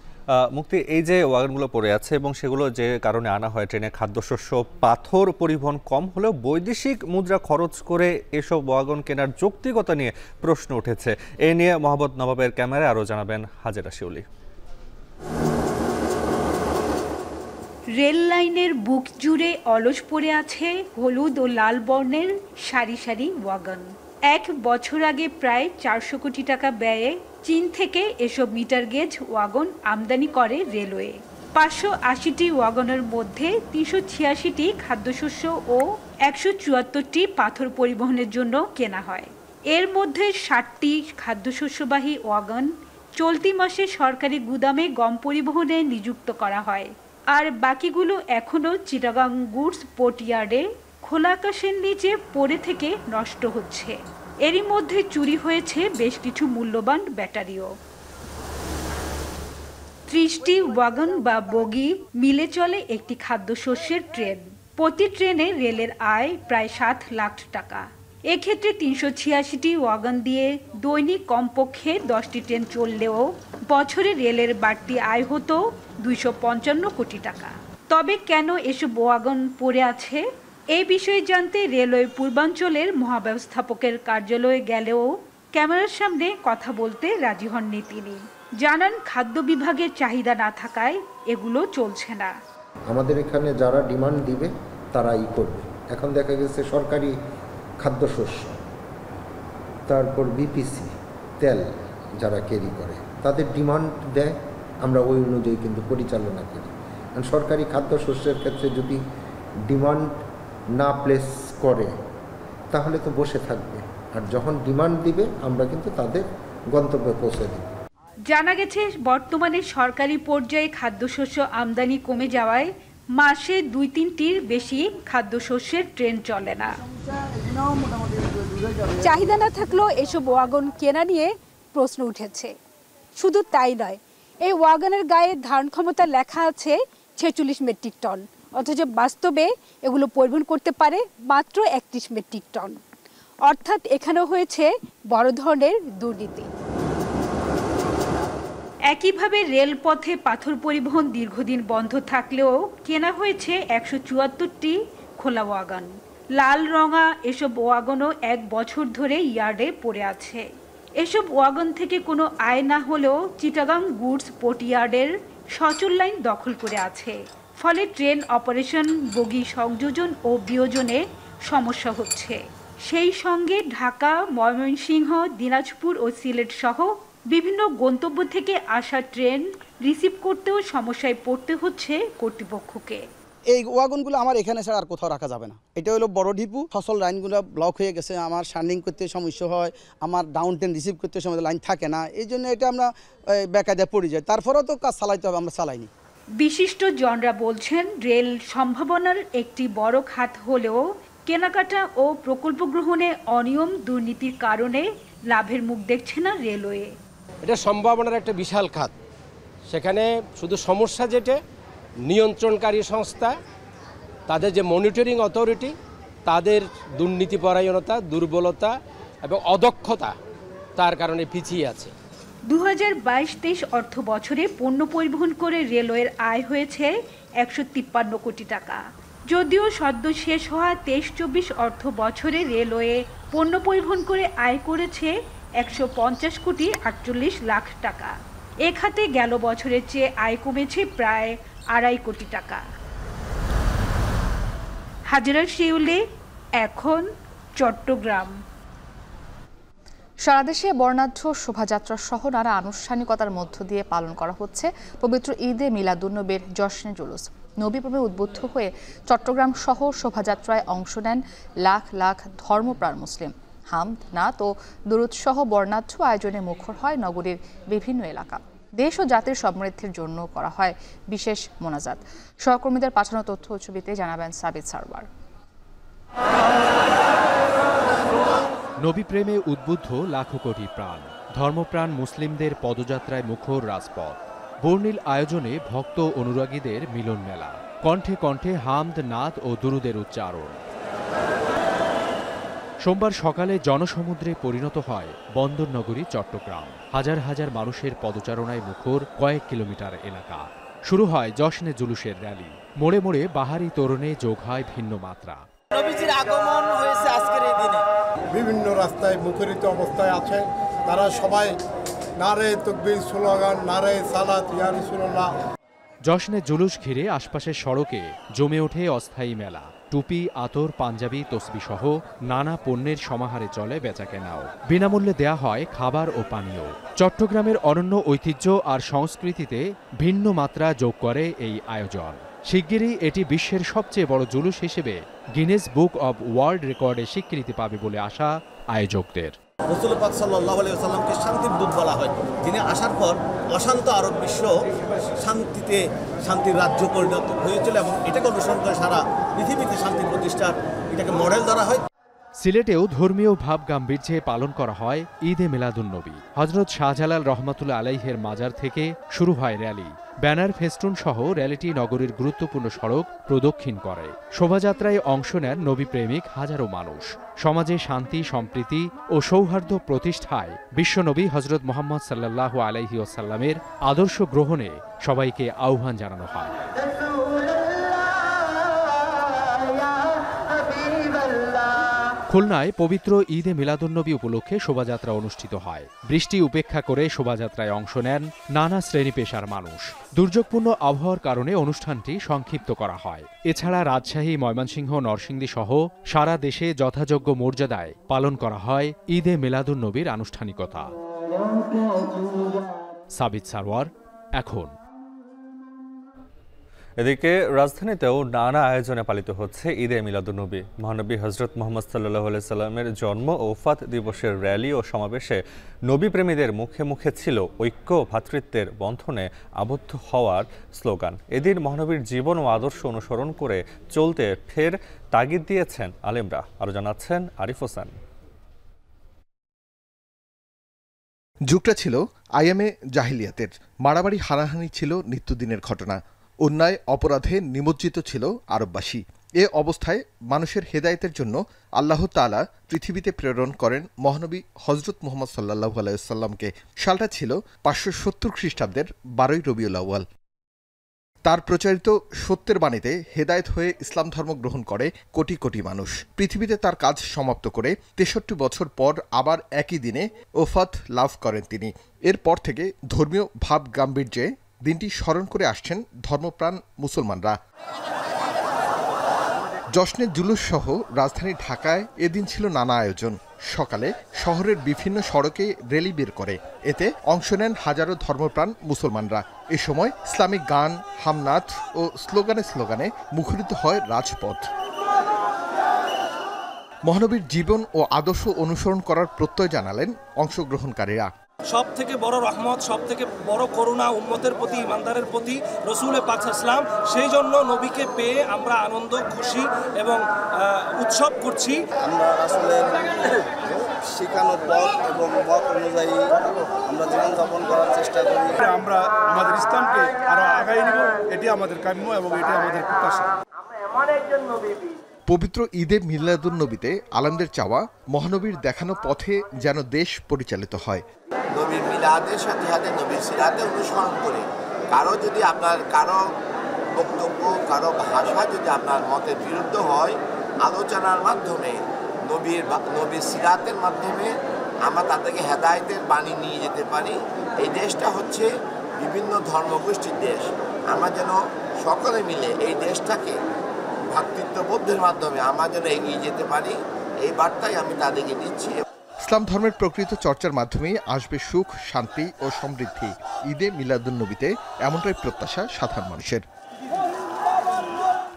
মুক্তি এই যে ওয়াগনগুলো পড়ে আছে এবং সেগুলো যে কারণে আনা হয় ট্রেনে খাদ্যশস্য পাথর পরিবহন কম হলেও বৈদেশিক মুদ্রা খরচ করে এসব ওয়াগন কেনার যৌক্তিকতা নিয়ে প্রশ্ন উঠেছে এ নিয়ে মোহাম্মদ নবাবের ক্যামেরায় আরও জানাবেন হাজেরা শিউলি রেল লাইনের বুক জুড়ে অলস পড়ে আছে হলুদ ও লাল বর্ণের সারি সারি ওয়াগন এক বছর আগে প্রায় চারশো কোটি টাকা ব্যয়ে চীন থেকে এসব মিটার গেজ ওয়াগন আমদানি করে রেলওয়ে পাঁচশো আশিটি ওয়াগনের মধ্যে তিনশো ছিয়াশিটি খাদ্যশস্য ও একশো চুয়াত্তরটি পাথর পরিবহনের জন্য কেনা হয় এর মধ্যে ষাটটি খাদ্যশস্যবাহী ওয়াগন চলতি মাসে সরকারি গুদামে গম পরিবহনে নিযুক্ত করা হয় আর বাকিগুলো এখনও চিটাগাং গুডস পোর্ট ইয়ার্ডে খোলা আকাশের নিচে পড়ে থেকে নষ্ট হচ্ছে এরই মধ্যে চুরি হয়েছে বেশ কিছু মূল্যবান ব্যাটারিও ত্রিশটি ওয়াগন বা বগি মিলে চলে একটি খাদ্যশস্যের ট্রেন প্রতি ট্রেনে রেলের আয় প্রায় সাত লাখ টাকা এক্ষেত্রে তিনশো ছিয়াশিটি ওয়াগন দিয়ে দৈনিক কমপক্ষে দশটি ট্রেন চললেও বছরে রেলের বাড়তি আয় হতো দুইশো পঞ্চান্ন কোটি টাকা তবে কেন এসব ওয়াগন পড়ে আছে এই বিষয়ে জানতে রেলওয়ে পূর্বাঞ্চলের মহাব্যবস্থাপকের কার্যালয়ে গেলেও ক্যামেরার সামনে কথা বলতে রাজি হননি তিনি জানান খাদ্য বিভাগের চাহিদা না থাকায় এগুলো চলছে না আমাদের এখানে যারা ডিমান্ড দিবে তারাই করবে এখন দেখা গেছে সরকারি খাদ্যশস্য তারপর বিপিসি তেল যারা ক্যারি করে তাদের ডিমান্ড দেয় আমরা ওই অনুযায়ী কিন্তু পরিচালনা করি কারণ সরকারি খাদ্যশস্যের ক্ষেত্রে যদি ডিমান্ড না প্লেস করে তাহলে তো বসে থাকবে আর যখন ডিমান্ড দিবে আমরা কিন্তু তাদের গন্তব্যে পৌঁছে দেব জানা গেছে বর্তমানে সরকারি পর্যায়ে খাদ্যশস্য আমদানি কমে যাওয়ায় মাসে দুই তিনটির বেশি খাদ্যশস্যের ট্রেন চলে না চাহিদা না থাকলেও এসব ওয়াগন কেনা নিয়ে প্রশ্ন উঠেছে শুধু তাই নয় এই ওয়াগনের গায়ে ধারণ ক্ষমতা লেখা আছে ছেচল্লিশ মেট্রিক টন অথচ বাস্তবে এগুলো পরিবহন করতে পারে মাত্র একত্রিশ মেট্রিক টন অর্থাৎ এখানেও হয়েছে বড় ধরনের দুর্নীতি একইভাবে রেলপথে পাথর পরিবহন দীর্ঘদিন বন্ধ থাকলেও কেনা হয়েছে একশো চুয়াত্তরটি খোলা ওয়াগন লাল রঙা এসব ওয়াগনও এক বছর ধরে ইয়ার্ডে পড়ে আছে এসব ওয়াগন থেকে কোনো আয় না হলেও চিটাগাং গুডস পোর্ট ইয়ার্ডের সচল লাইন দখল করে আছে ফলে ট্রেন অপারেশন বগি সংযোজন ও বিয়োজনে সমস্যা হচ্ছে সেই সঙ্গে ঢাকা ময়মনসিংহ দিনাজপুর ও সিলেট সহ বিভিন্ন গন্তব্য থেকে আসা ট্রেন রিসিভ করতেও সমস্যায় পড়তে হচ্ছে কর্তৃপক্ষকে এই ওয়াগনগুলো আমার এখানে ছাড়া আর কোথাও রাখা যাবে না এটা হলো বড় ডিপু ফসল লাইনগুলো ব্লক হয়ে গেছে আমার শার্নিং করতে সমস্যা হয় আমার ডাউন ট্রেন রিসিভ করতে সময় লাইন থাকে না এই জন্য এটা আমরা বেকায়দায় পড়ে যাই তারপরেও তো কাজ চালাইতে হবে আমরা চালাইনি বিশিষ্ট জনরা বলছেন রেল সম্ভাবনার একটি বড় খাত হলেও কেনাকাটা ও প্রকল্প গ্রহণে অনিয়ম দুর্নীতির কারণে লাভের মুখ দেখছে না রেলওয়ে এটা সম্ভাবনার একটা বিশাল খাত সেখানে শুধু সমস্যা যেটে নিয়ন্ত্রণকারী সংস্থা তাদের যে মনিটরিং অথরিটি তাদের দুর্নীতিপরায়ণতা দুর্বলতা এবং অদক্ষতা তার কারণে পিছিয়ে আছে দু হাজার বাইশ তেইশ অর্থ বছরে পণ্য পরিবহন করে রেলওয়ের আয় হয়েছে একশো তিপ্পান্ন কোটি টাকা যদিও সদ্য শেষ হওয়া তেইশ চব্বিশ অর্থ বছরে রেলওয়ে পণ্য পরিবহন করে আয় করেছে একশো পঞ্চাশ কোটি আটচল্লিশ লাখ টাকা এ খাতে গেল বছরের চেয়ে আয় কমেছে প্রায় আড়াই কোটি টাকা হাজিরা শিউলি এখন চট্টগ্রাম সারাদেশে বর্ণাঢ্য শোভাযাত্রা সহ নানা আনুষ্ঠানিকতার মধ্য দিয়ে পালন করা হচ্ছে পবিত্র ঈদে মিলাদুন্নবের জশ্নে জুলুস নবীপ্রমে উদ্বুদ্ধ হয়ে চট্টগ্রাম সহ শোভাযাত্রায় অংশ নেন লাখ লাখ ধর্মপ্রাণ মুসলিম হামদ নাত ও দুরুৎসহ বর্ণাঢ্য আয়োজনে মুখর হয় নগরীর বিভিন্ন এলাকা দেশ ও জাতির সমৃদ্ধির জন্য করা হয় বিশেষ মোনাজাত সহকর্মীদের পাঠানো তথ্য ছবিতে জানাবেন সাবিদ সারবার নবীপ্রেমে উদ্বুদ্ধ লাখো কোটি প্রাণ ধর্মপ্রাণ মুসলিমদের পদযাত্রায় মুখর রাজপথ বর্ণিল আয়োজনে ভক্ত অনুরাগীদের মিলন মেলা কণ্ঠে কণ্ঠে হামদ নাদ ও দুরুদের উচ্চারণ সোমবার সকালে জনসমুদ্রে পরিণত হয় বন্দরনগরী চট্টগ্রাম হাজার হাজার মানুষের পদচারণায় মুখর কয়েক কিলোমিটার এলাকা শুরু হয় জশ্নে জুলুসের র্যালি মোড়ে মোড়ে বাহারি তোরণে যোগ হয় ভিন্ন মাত্রা আগমন বিভিন্ন রাস্তায় মুখরিত অবস্থায় আছে তারা সবাই নারে তকবির স্লোগান নারে সালাত ইয়ারিসুল্লাহ জশনে জুলুস ঘিরে আশপাশের সড়কে জমে ওঠে অস্থায়ী মেলা টুপি আতর পাঞ্জাবি তসবি সহ নানা পণ্যের সমাহারে চলে বেচাকেনাও বিনামূল্যে দেয়া হয় খাবার ও পানীয় চট্টগ্রামের অনন্য ঐতিহ্য আর সংস্কৃতিতে ভিন্ন মাত্রা যোগ করে এই আয়োজন শিগগিরই এটি বিশ্বের সবচেয়ে বড় জুলুস হিসেবে গিনেস বুক অব ওয়ার্ল্ড রেকর্ডে স্বীকৃতি পাবে বলে আশা আয়োজকদের রসুল পাক সাল্লাহ আলিয়াকে শান্তির দূত বলা হয় তিনি আসার পর অশান্ত আরব বিশ্ব শান্তিতে শান্তির রাজ্য পরিণত হয়েছিল এবং এটাকে অনুসরণ করে সারা পৃথিবীতে শান্তি প্রতিষ্ঠার এটাকে মডেল ধরা হয় সিলেটেও ধর্মীয় ভাব গাম্ভীর্যে পালন করা হয় ঈদে মেলাদুন্নবী হজরত শাহজালাল রহমাতুল্লা আলাইহের মাজার থেকে শুরু হয় র্যালি ব্যানার ফেস্টুন সহ র্যালিটি নগরীর গুরুত্বপূর্ণ সড়ক প্রদক্ষিণ করে শোভাযাত্রায় অংশ নেন নবীপ্রেমিক হাজারো মানুষ সমাজে শান্তি সম্প্রীতি ও সৌহার্দ্য প্রতিষ্ঠায় বিশ্বনবী হজরত মোহাম্মদ সাল্লাহ আলাইহি ওসাল্লামের আদর্শ গ্রহণে সবাইকে আহ্বান জানানো হয় খুলনায় পবিত্র ঈদে মিলাদুন্নবী উপলক্ষে শোভাযাত্রা অনুষ্ঠিত হয় বৃষ্টি উপেক্ষা করে শোভাযাত্রায় অংশ নেন নানা শ্রেণী পেশার মানুষ দুর্যোগপূর্ণ আবহাওয়ার কারণে অনুষ্ঠানটি সংক্ষিপ্ত করা হয় এছাড়া রাজশাহী ময়মনসিংহ নরসিংদী সহ সারা দেশে যথাযোগ্য মর্যাদায় পালন করা হয় ঈদে মিলাদুন্নবীর আনুষ্ঠানিকতা সাবিত সারওয়ার এখন এদিকে রাজধানীতেও নানা আয়োজনে পালিত হচ্ছে ঈদে মিলাদুনবী মহানবী হজরত মোহাম্মদ সাল্লাহ সাল্লামের জন্ম ও ওফাত দিবসের র্যালি ও সমাবেশে নবী প্রেমীদের মুখে মুখে ছিল ঐক্য ভ্রাতৃত্বের বন্ধনে আবদ্ধ হওয়ার স্লোগান এদিন মহানবীর জীবন ও আদর্শ অনুসরণ করে চলতে ফের তাগিদ দিয়েছেন আলেমরা আরও জানাচ্ছেন আরিফ হোসেন যুগটা ছিল আইএমএ জাহিলিয়াতের মারামারি হানাহানি ছিল নিত্যদিনের ঘটনা অন্যায় অপরাধে নিমজ্জিত ছিল আরববাসী এ অবস্থায় মানুষের হেদায়তের জন্য আল্লাহ তালা পৃথিবীতে প্রেরণ করেন মহানবী হজরত মোহাম্মদ সাল্লাহ আলাইসাল্লামকে সালটা ছিল পাঁচশো সত্তর খ্রিস্টাব্দের বারোই রবিউল আউ্য়াল তার প্রচারিত সত্যের বাণীতে হেদায়ত হয়ে ইসলাম ধর্ম গ্রহণ করে কোটি কোটি মানুষ পৃথিবীতে তার কাজ সমাপ্ত করে তেষট্টি বছর পর আবার একই দিনে ওফাত লাভ করেন তিনি এরপর থেকে ধর্মীয় ভাব গাম্ভীর্যে দিনটি স্মরণ করে আসছেন ধর্মপ্রাণ মুসলমানরা জশ্নের জুলুস সহ রাজধানী ঢাকায় এদিন ছিল নানা আয়োজন সকালে শহরের বিভিন্ন সড়কে র্যালি বের করে এতে অংশ নেন হাজারো ধর্মপ্রাণ মুসলমানরা এ সময় ইসলামিক গান হামনাথ ও স্লোগানে স্লোগানে মুখরিত হয় রাজপথ মহানবীর জীবন ও আদর্শ অনুসরণ করার প্রত্যয় জানালেন অংশগ্রহণকারীরা সব থেকে বড় রহমত সব থেকে বড় করুণা উম্মতের প্রতি ইমানদারের প্রতি রসুলে পাক ইসলাম সেই জন্য নবীকে পেয়ে আমরা আনন্দ খুশি এবং উৎসব করছি আমরা রাসুলের শেখানোর পথ এবং পথ অনুযায়ী আমরা জীবনযাপন করার চেষ্টা করি আমরা আমাদের ইসলামকে আরও আগায় নিব এটি আমাদের কাম্য এবং এটি আমাদের প্রত্যাশা পবিত্র ঈদে মিল্লাদুল নবীতে আলমদের চাওয়া মহানবীর দেখানো পথে যেন দেশ পরিচালিত হয় নবীর মিলাদের সাথে সাথে নবীর সিরাতে অনুসরণ করে কারো যদি আপনার কারো বক্তব্য কারো ভাষা যদি আপনার মতের বিরুদ্ধ হয় আলোচনার মাধ্যমে নবীর নবীর সিরাতের মাধ্যমে আমরা তাদেরকে হেদায়তের বাণী নিয়ে যেতে পারি এই দেশটা হচ্ছে বিভিন্ন ধর্মগোষ্ঠীর দেশ আমরা যেন সকলে মিলে এই দেশটাকে ভাতৃত্ববোধের মাধ্যমে আমরা যেন এগিয়ে যেতে পারি এই বার্তাই আমি তাদেরকে দিচ্ছি ইসলাম ধর্মের প্রকৃত চর্চার মাধ্যমেই আসবে সুখ শান্তি ও সমৃদ্ধি ঈদে মিলাদুন্নবীতে এমনটাই প্রত্যাশা সাধারণ মানুষের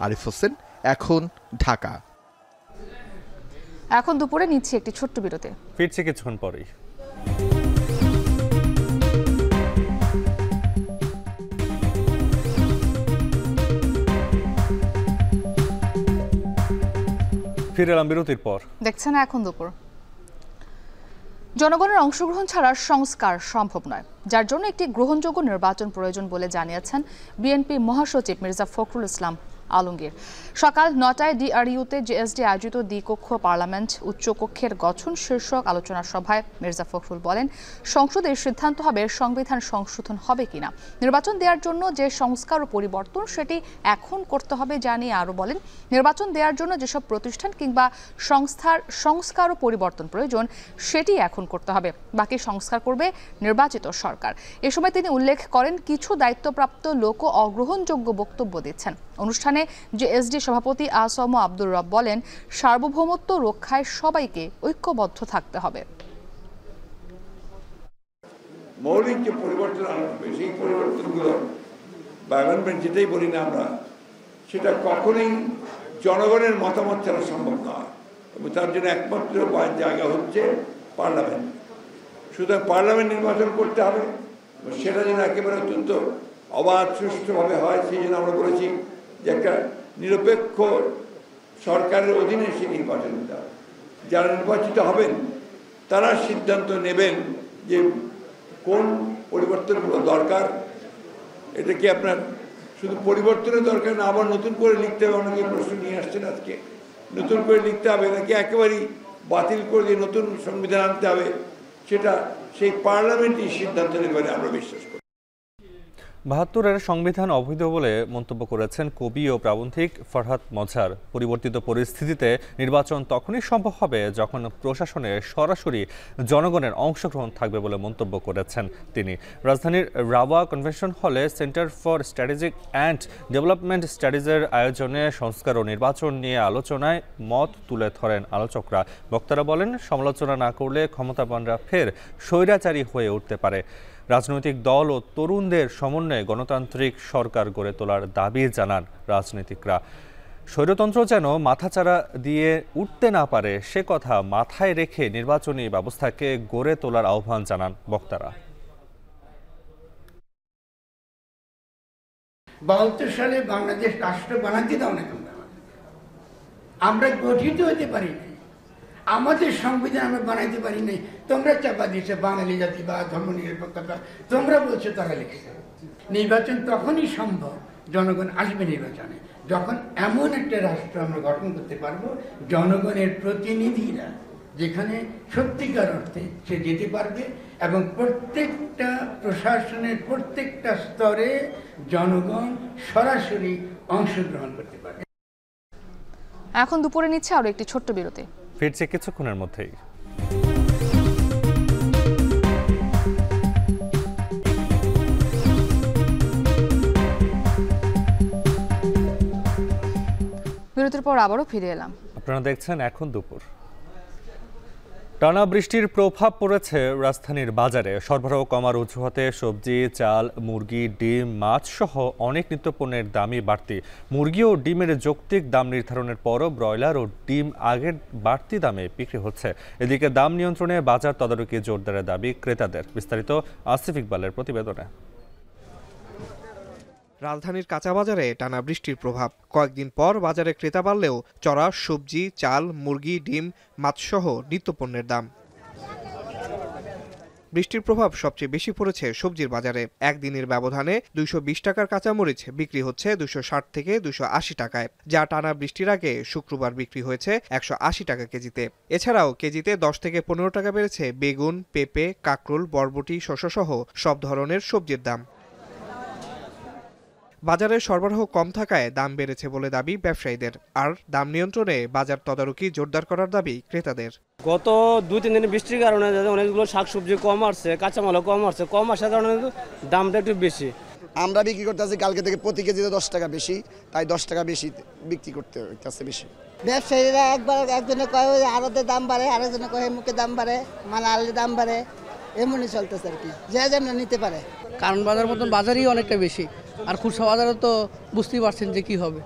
আরিফ হোসেন এখন ঢাকা এখন দুপুরে নিচ্ছি একটি ছোট্ট বিরতি ফিরছি কিছুক্ষণ পরেই ফিরে এলাম বিরতির পর দেখছেন এখন দুপুর জনগণের অংশগ্রহণ ছাড়া সংস্কার সম্ভব নয় যার জন্য একটি গ্রহণযোগ্য নির্বাচন প্রয়োজন বলে জানিয়েছেন বিএনপি মহাসচিব মির্জা ফখরুল ইসলাম আলমগীর সকাল নটায় ডিআরইউতে জেএসডি আয়োজিত দ্বিকক্ষ পার্লামেন্ট উচ্চকক্ষের গঠন শীর্ষক আলোচনা সভায় মির্জা ফখরুল বলেন সংসদের সিদ্ধান্ত হবে সংবিধান সংশোধন হবে কিনা নির্বাচন দেওয়ার জন্য যে সংস্কার ও পরিবর্তন সেটি এখন করতে হবে জানিয়ে আরও বলেন নির্বাচন দেওয়ার জন্য যেসব প্রতিষ্ঠান কিংবা সংস্থার সংস্কার ও পরিবর্তন প্রয়োজন সেটি এখন করতে হবে বাকি সংস্কার করবে নির্বাচিত সরকার এ সময় তিনি উল্লেখ করেন কিছু দায়িত্বপ্রাপ্ত লোক অগ্রহণযোগ্য বক্তব্য দিচ্ছেন অনুষ্ঠানে যে এসডি সভাপতি আসম আব্দুর রব বলেন সার্বভৌমত্ব রক্ষায় সবাইকে ঐক্যবদ্ধ থাকতে হবে মৌলিক যে পরিবর্তন আনা সেই পরিবর্তনগুলো বা যেটাই বলি না আমরা সেটা কখনোই জনগণের মতামত ছাড়া সম্ভব নয় এবং তার জন্য একমাত্র জায়গা হচ্ছে পার্লামেন্ট সুতরাং পার্লামেন্ট নির্বাচন করতে হবে সেটা যেন একেবারে অত্যন্ত অবাধ সুষ্ঠুভাবে হয় সেই জন্য আমরা বলেছি যে একটা নিরপেক্ষ সরকারের অধীনে সে নির্বাচন দেওয়া যারা নির্বাচিত হবেন তারা সিদ্ধান্ত নেবেন যে কোন পরিবর্তনগুলো দরকার এটা কি আপনার শুধু পরিবর্তনের দরকার না আবার নতুন করে লিখতে হবে অনেকে প্রশ্ন নিয়ে আসছেন আজকে নতুন করে লিখতে হবে নাকি একেবারেই বাতিল করে দিয়ে নতুন সংবিধান আনতে হবে সেটা সেই পার্লামেন্টই সিদ্ধান্ত নেবে আমরা বিশ্বাস বাহাত্তরের সংবিধান অবৈধ বলে মন্তব্য করেছেন কবি ও প্রাবন্ধিক ফরহাদ মজার পরিবর্তিত পরিস্থিতিতে নির্বাচন তখনই সম্ভব হবে যখন প্রশাসনে সরাসরি জনগণের অংশগ্রহণ থাকবে বলে মন্তব্য করেছেন তিনি রাজধানীর রাওয়া কনভেনশন হলে centre for strategic and development স্টাডিজের আয়োজনে সংস্কার ও নির্বাচন নিয়ে আলোচনায় মত তুলে ধরেন আলোচকরা বক্তারা বলেন সমালোচনা না করলে ক্ষমতাবানরা ফের স্বৈরাচারী হয়ে উঠতে পারে রাজনৈতিক দল ও তরুণদের সমন্বয়ে গণতান্ত্রিক সরকার গড়ে তোলার দাবি জানান রাজনীতিকরা স্বৈরতন্ত্র যেন মাথাচাড়া দিয়ে উঠতে না পারে সে কথা মাথায় রেখে নির্বাচনী ব্যবস্থাকে গড়ে তোলার আহ্বান জানান বক্তারা বাহাত্তর সালে বাংলাদেশ রাষ্ট্র বানাতে দাও না আমরা গঠিত হতে পারি আমাদের সংবিধান আমরা বানাইতে পারি নাই তোমরা চাপা দিয়েছে বাঙালি জাতি বা ধর্ম নিরপেক্ষতা তোমরা বলছো তারা লিখেছে নির্বাচন তখনই সম্ভব জনগণ আসবে নির্বাচনে যখন এমন একটা রাষ্ট্র আমরা গঠন করতে পারবো জনগণের প্রতিনিধিরা যেখানে সত্যিকার অর্থে সে যেতে পারবে এবং প্রত্যেকটা প্রশাসনের প্রত্যেকটা স্তরে জনগণ সরাসরি অংশগ্রহণ করতে পারবে এখন দুপুরে নিচ্ছে আরও একটি ছোট্ট বিরতি ফিরছি কিছুক্ষণের মধ্যেই বিরতির পর আবারও ফিরে এলাম আপনারা দেখছেন এখন দুপুর টানা বৃষ্টির প্রভাব পড়েছে রাজধানীর বাজারে সরবরাহ কমার অজুহাতে সবজি চাল মুরগি ডিম মাছ সহ অনেক নিত্যপণ্যের দামই বাড়তি মুরগি ও ডিমের যৌক্তিক দাম নির্ধারণের পরও ব্রয়লার ও ডিম আগের বাড়তি দামে বিক্রি হচ্ছে এদিকে দাম নিয়ন্ত্রণে বাজার তদারকি জোরদারের দাবি ক্রেতাদের বিস্তারিত আসিফ ইকবালের প্রতিবেদনে রাজধানীর কাঁচা বাজারে টানা বৃষ্টির প্রভাব কয়েকদিন পর বাজারে ক্রেতা বাড়লেও চড়া সবজি চাল মুরগি ডিম মাছসহ নিত্যপণ্যের দাম বৃষ্টির প্রভাব সবচেয়ে বেশি পড়েছে সবজির বাজারে একদিনের ব্যবধানে দুইশো টাকার কাঁচামরিচ বিক্রি হচ্ছে দুশো থেকে দুশো টাকায় যা টানা বৃষ্টির আগে শুক্রবার বিক্রি হয়েছে একশো টাকা কেজিতে এছাড়াও কেজিতে দশ থেকে পনেরো টাকা বেড়েছে বেগুন পেঁপে কাকরুল বরবটি শস্যসহ সব ধরনের সবজির দাম বাজারে সরবরাহ কম থাকায় দাম বেড়েছে বলে দাবি ব্যবসায়ীদের আর দাম নিয়ন্ত্রণে বাজার তদারকি জোরদার করার দাবি ক্রেতাদের গত দুই তিন দিনের বৃষ্টির কারণে অনেকগুলো শাকসবজি কম আসছে কাঁচামালও কম আসছে কম আসার কারণে দামটা একটু বেশি আমরা বিক্রি করতেছি কালকে থেকে প্রতি কেজিতে দশ টাকা বেশি তাই দশ টাকা বেশি বিক্রি করতে আছে বেশি ব্যবসায়ীরা একবার একজনে কয় ওই আড়তে দাম বাড়ে আরেকজনে কয় মুখে দাম বাড়ে মানে আলু দাম বাড়ে এমনই চলতেছে আর কি যে যেন নিতে পারে কারণ বাজার মতন বাজারই অনেকটা বেশি আর খুব বাজারে তো বুঝতেই পারছেন যে কি হবে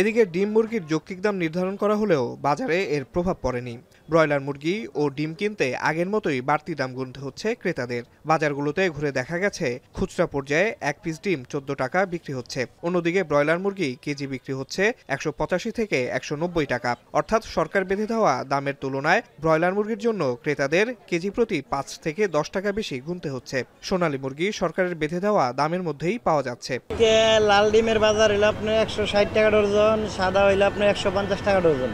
এদিকে ডিম মুরগির যৌক্তিক দাম নির্ধারণ করা হলেও বাজারে এর প্রভাব পড়েনি ব্রয়লার মুরগি ও ডিম কিনতে আগের মতোই বাড়তি দাম গুনতে হচ্ছে ক্রেতাদের বাজারগুলোতে ঘুরে দেখা গেছে খুচরা পর্যায়ে এক পিস ডিম চোদ্দ টাকা বিক্রি হচ্ছে অন্যদিকে ব্রয়লার মুরগি কেজি বিক্রি হচ্ছে একশো পঁচাশি থেকে একশো নব্বই টাকা অর্থাৎ সরকার বেঁধে দেওয়া দামের তুলনায় ব্রয়লার মুরগির জন্য ক্রেতাদের কেজি প্রতি পাঁচ থেকে দশ টাকা বেশি গুনতে হচ্ছে সোনালী মুরগি সরকারের বেঁধে দেওয়া দামের মধ্যেই পাওয়া যাচ্ছে লাল ডিমের বাজার হলো আপনার একশো ষাট টাকা ডজন সাদা হইলে আপনার একশো পঞ্চাশ টাকা ডজন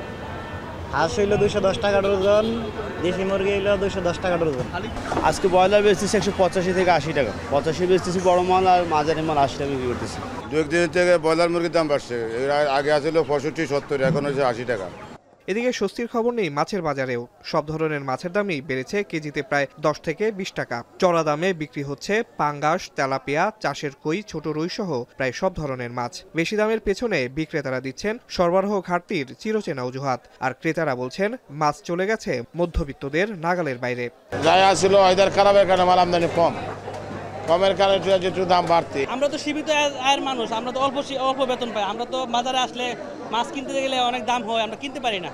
হাঁস হইলো দুশো দশ টাকা ডজন দেশি মুরগি হইলো দুশো দশ টাকা ডজন আজকে ব্রয়লার বেচতেছি একশো পঁচাশি থেকে আশি টাকা পঁচাশি বেচতেছি বড় মাল আর মাঝারি মাল আশি টাকা বিক্রি করতেছি দু একদিন থেকে ব্রয়লার মুরগির দাম বাড়ছে আগে আসলে পঁয়ষট্টি সত্তর এখন হচ্ছে আশি টাকা এদিকে স্বস্তির খবর নেই মাছের বাজারেও সব ধরনের মাছের দামই বেড়েছে কেজিতে প্রায় দশ থেকে বিশ টাকা চড়া দামে বিক্রি হচ্ছে পাঙ্গাস তেলাপিয়া চাষের কই ছোট রুই সহ প্রায় সব ধরনের মাছ বেশি দামের পেছনে বিক্রেতারা দিচ্ছেন সরবরাহ ঘাটতির চিরচেনা অজুহাত আর ক্রেতারা বলছেন মাছ চলে গেছে মধ্যবিত্তদের নাগালের বাইরে যায় ছিল খারাপের কারণে মাল আমদানি কম কমের কারণে একটু দাম বাড়তে আমরা তো সীমিত আয়ের মানুষ আমরা তো অল্প অল্প বেতন পাই আমরা তো বাজারে আসলে মাছ কিনতে গেলে অনেক দাম হয় আমরা কিনতে পারি না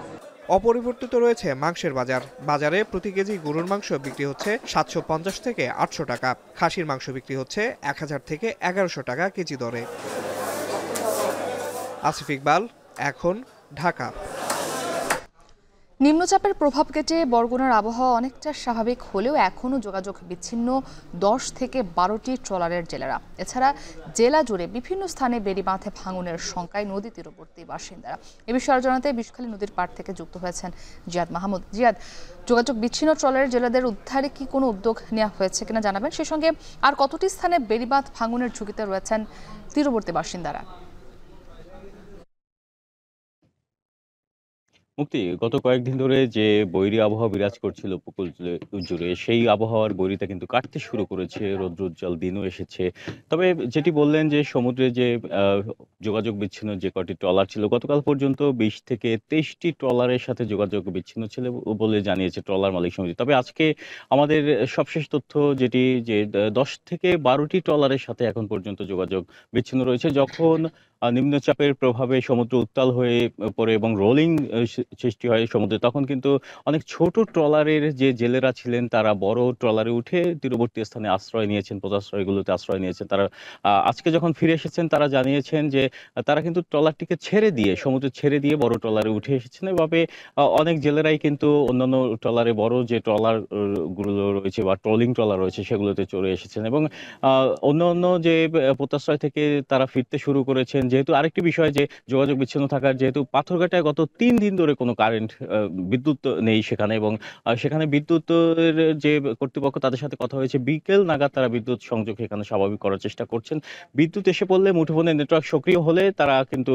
অপরিবর্তিত রয়েছে মাংসের বাজার বাজারে প্রতি কেজি গরুর মাংস বিক্রি হচ্ছে সাতশো পঞ্চাশ থেকে আটশো টাকা খাসির মাংস বিক্রি হচ্ছে এক হাজার থেকে এগারোশো টাকা কেজি দরে আসিফ ইকবাল এখন ঢাকা নিম্নচাপের প্রভাব কেটে বরগুনার আবহাওয়া অনেকটা স্বাভাবিক হলেও এখনও যোগাযোগ বিচ্ছিন্ন দশ থেকে বারোটি ট্রলারের জেলেরা এছাড়া জেলা জুড়ে বিভিন্ন স্থানে বেড়িবাঁধে ভাঙনের শঙ্কায় নদী তীরবর্তী বাসিন্দারা এ বিষয়ে আলোচনাতে বিষখালী নদীর পাড় থেকে যুক্ত হয়েছেন জিয়াদ মাহমুদ জিয়াদ যোগাযোগ বিচ্ছিন্ন ট্রলারের জেলাদের উদ্ধারে কি কোনো উদ্যোগ নেওয়া হয়েছে কিনা জানাবেন সে সঙ্গে আর কতটি স্থানে বেড়িবাঁধ ভাঙনের ঝুঁকিতে রয়েছেন তীরবর্তী বাসিন্দারা মুক্তি গত কয়েকদিন ধরে যে বৈরী আবহাওয়া বিরাজ করছিল উপকূল জুড়ে- সেই আবহাওয়ার বৈরীটা কিন্তু কাটতে শুরু করেছে রৌদ্রোজ্জ্বল দিনও এসেছে তবে যেটি বললেন যে সমুদ্রে যে যোগাযোগ বিচ্ছিন্ন যে কটি ট্রলার ছিল গতকাল পর্যন্ত বিশ থেকে তেইশটি ট্রলারের সাথে যোগাযোগ বিচ্ছিন্ন ছিল বলে জানিয়েছে ট্রলার মালিক সমিতি তবে আজকে আমাদের সবশেষ তথ্য যেটি যে দশ থেকে বারোটি ট্রলারের সাথে এখন পর্যন্ত যোগাযোগ বিচ্ছিন্ন রয়েছে যখন নিম্নচাপের প্রভাবে সমুদ্র উত্তাল হয়ে পড়ে এবং রোলিং সৃষ্টি হয় সমুদ্রে তখন কিন্তু অনেক ছোট ট্রলারের যে জেলেরা ছিলেন তারা বড় ট্রলারে উঠে তীরবর্তী স্থানে আশ্রয় নিয়েছেন পদাশ্রয়গুলোতে আশ্রয় নিয়েছেন তারা আজকে যখন ফিরে এসেছেন তারা জানিয়েছেন যে তারা কিন্তু ট্রলারটিকে ছেড়ে দিয়ে সমুদ্রে ছেড়ে দিয়ে বড় ট্রলারে উঠে এসেছেন এভাবে অনেক জেলেরাই কিন্তু অন্যান্য ট্রলারে বড় যে ট্রলারগুলো রয়েছে বা ট্রলিং ট্রলার রয়েছে সেগুলোতে চড়ে এসেছেন এবং অন্য অন্য যে প্রত্যাশ্রয় থেকে তারা ফিরতে শুরু করেছেন যেহেতু আরেকটি বিষয় যে যোগাযোগ বিচ্ছিন্ন থাকার যেহেতু পাথরঘাটায় গত তিন দিন ধরে কোনো কারেন্ট বিদ্যুৎ নেই সেখানে এবং সেখানে বিদ্যুৎ যে কর্তৃপক্ষ তাদের সাথে কথা হয়েছে বিকেল নাগাদ তারা বিদ্যুৎ সংযোগ এখানে স্বাভাবিক করার চেষ্টা করছেন বিদ্যুৎ এসে পড়লে মুঠোফোনের নেটওয়ার্ক সক্রিয় হলে তারা কিন্তু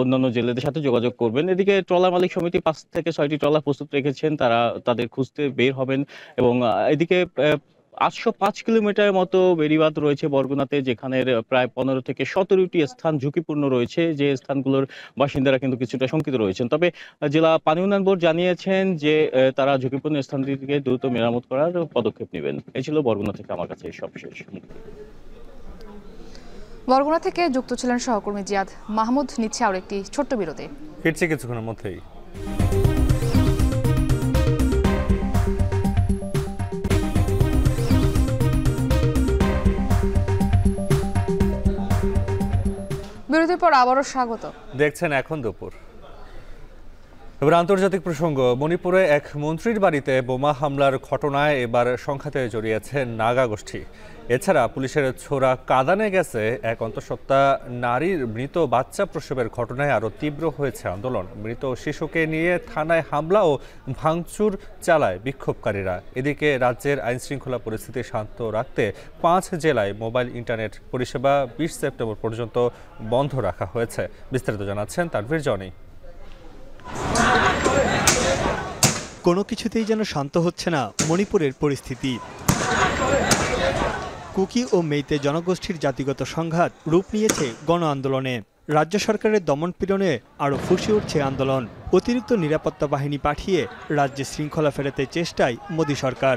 অন্যান্য জেলেদের সাথে যোগাযোগ করবেন এদিকে ট্রলার মালিক সমিতি পাঁচ থেকে ছয়টি ট্রলার প্রস্তুত রেখেছেন তারা তাদের খুঁজতে বের হবেন এবং এদিকে আটশো পাঁচ কিলোমিটারের মতো বেড়িবাঁধ রয়েছে বরগুনাতে যেখানে প্রায় পনেরো থেকে সতেরোটি স্থান ঝুঁকিপূর্ণ রয়েছে যে স্থানগুলোর বাসিন্দারা কিন্তু কিছুটা শঙ্কিত রয়েছেন তবে জেলা পানি উন্নয়ন বোর্ড জানিয়েছেন যে তারা ঝুঁকিপূর্ণ স্থানটিকে দ্রুত মেরামত করার পদক্ষেপ নেবেন এই ছিল বরগুনা থেকে আমার কাছে সবশেষ বরগুনা থেকে যুক্ত ছিলেন সহকর্মী জিয়াদ মাহমুদ নিচ্ছে আরও একটি ছোট্ট বিরতি ফিরছে কিছুক্ষণের মধ্যেই দুপুর আবারও স্বাগত দেখছেন এখন দুপুর এবার আন্তর্জাতিক প্রসঙ্গ মণিপুরে এক মন্ত্রীর বাড়িতে বোমা হামলার ঘটনায় এবার সংঘাতে জড়িয়েছে নাগা গোষ্ঠী এছাড়া পুলিশের ছোড়া কাদানে গেছে এক অন্তঃসত্ত্বা নারীর মৃত বাচ্চা প্রসবের ঘটনায় আরও তীব্র হয়েছে আন্দোলন মৃত শিশুকে নিয়ে থানায় হামলা ও ভাঙচুর চালায় বিক্ষোভকারীরা এদিকে রাজ্যের আইনশৃঙ্খলা পরিস্থিতি শান্ত রাখতে পাঁচ জেলায় মোবাইল ইন্টারনেট পরিষেবা বিশ সেপ্টেম্বর পর্যন্ত বন্ধ রাখা হয়েছে বিস্তারিত জানাচ্ছেন তার জনি কোনো কিছুতেই যেন শান্ত হচ্ছে না মণিপুরের পরিস্থিতি কুকি ও মেইতে জনগোষ্ঠীর জাতিগত সংঘাত রূপ নিয়েছে গণ আন্দোলনে রাজ্য সরকারের দমন পীড়নে আরও ফুসে উঠছে আন্দোলন অতিরিক্ত নিরাপত্তা বাহিনী পাঠিয়ে রাজ্যে শৃঙ্খলা ফেরাতে চেষ্টায় মোদী সরকার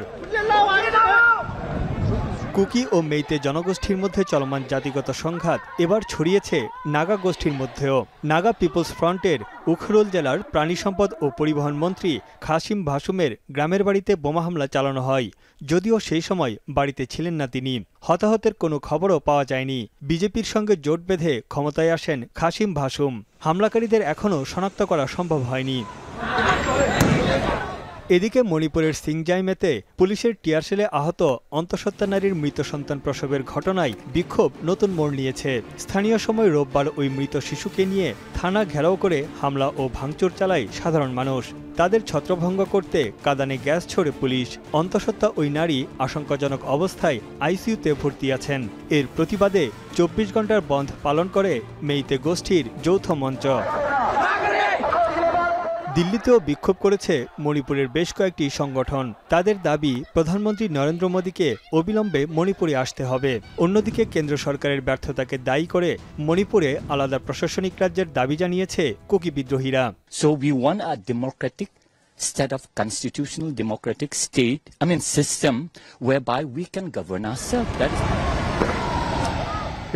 কুকি ও মেইতে জনগোষ্ঠীর মধ্যে চলমান জাতিগত সংঘাত এবার ছড়িয়েছে নাগা গোষ্ঠীর মধ্যেও নাগা পিপলস ফ্রন্টের উখরুল জেলার প্রাণী সম্পদ ও পরিবহন মন্ত্রী খাসিম ভাসুমের গ্রামের বাড়িতে বোমা হামলা চালানো হয় যদিও সেই সময় বাড়িতে ছিলেন না তিনি হতাহতের কোনো খবরও পাওয়া যায়নি বিজেপির সঙ্গে জোট বেঁধে ক্ষমতায় আসেন খাসিম ভাসুম হামলাকারীদের এখনও শনাক্ত করা সম্ভব হয়নি এদিকে মণিপুরের সিংজাইমেতে পুলিশের টিয়ারশেলে আহত অন্তঃসত্ত্বা নারীর মৃত সন্তান প্রসবের ঘটনায় বিক্ষোভ নতুন মোড় নিয়েছে স্থানীয় সময় রোববার ওই মৃত শিশুকে নিয়ে থানা ঘেরাও করে হামলা ও ভাঙচুর চালায় সাধারণ মানুষ তাদের ছত্রভঙ্গ করতে কাদানে গ্যাস ছড়ে পুলিশ অন্তঃসত্ত্বা ওই নারী আশঙ্কাজনক অবস্থায় আইসিইউতে ভর্তি আছেন এর প্রতিবাদে চব্বিশ ঘন্টার বন্ধ পালন করে মেইতে গোষ্ঠীর যৌথ মঞ্চ দিল্লিতেও বিক্ষোভ করেছে মণিপুরের বেশ কয়েকটি সংগঠন তাদের দাবি প্রধানমন্ত্রী নরেন্দ্র মোদীকে অবিলম্বে মণিপুরে আসতে হবে অন্যদিকে কেন্দ্র সরকারের ব্যর্থতাকে দায়ী করে মণিপুরে আলাদা প্রশাসনিক রাজ্যের দাবি জানিয়েছে কুকি বিদ্রোহীরা so one of constitutional democratic state, I mean system, whereby we can govern ourselves. That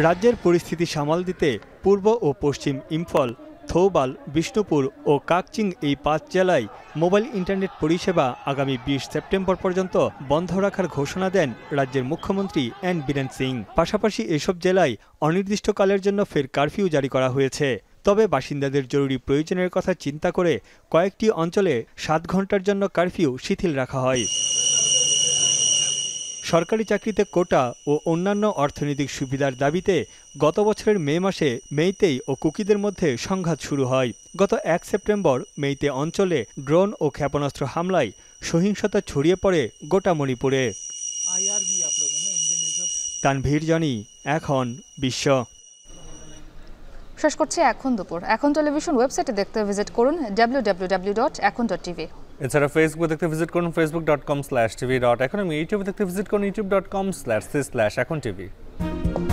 রাজ্যের পরিস্থিতি সামাল দিতে পূর্ব ও পশ্চিম ইম্ফল থৌবাল বিষ্ণুপুর ও কাকচিং এই পাঁচ জেলায় মোবাইল ইন্টারনেট পরিষেবা আগামী বিশ সেপ্টেম্বর পর্যন্ত বন্ধ রাখার ঘোষণা দেন রাজ্যের মুখ্যমন্ত্রী এন বীরেন সিং পাশাপাশি এসব জেলায় অনির্দিষ্টকালের জন্য ফের কারফিউ জারি করা হয়েছে তবে বাসিন্দাদের জরুরি প্রয়োজনের কথা চিন্তা করে কয়েকটি অঞ্চলে সাত ঘন্টার জন্য কারফিউ শিথিল রাখা হয় সরকারি চাকরিতে কোটা ও অন্যান্য অর্থনৈতিক সুবিধার দাবিতে গত বছরের মে মাসে মেইতেই ও কুকিদের মধ্যে সংঘাত শুরু হয় গত এক সেপ্টেম্বর মেইতে অঞ্চলে ড্রোন ও ক্ষেপণাস্ত্র হামলায় সহিংসতা ছড়িয়ে পড়ে গোটা মণিপুরে তানভীর জানি এখন বিশ্ব শেষ করছে এখন দুপুর এখন টেলিভিশন ওয়েবসাইটে দেখতে ভিজিট করুন W W W dot Ekhon dot TV এছাড়া ফেসবুক দেখতে ভিজিট করুন Facebook dot com slash TV dot Ekhon আমি ইউটিউবে দেখতে ভিজিট করুন YouTube dot com slash C slash Ekhon TV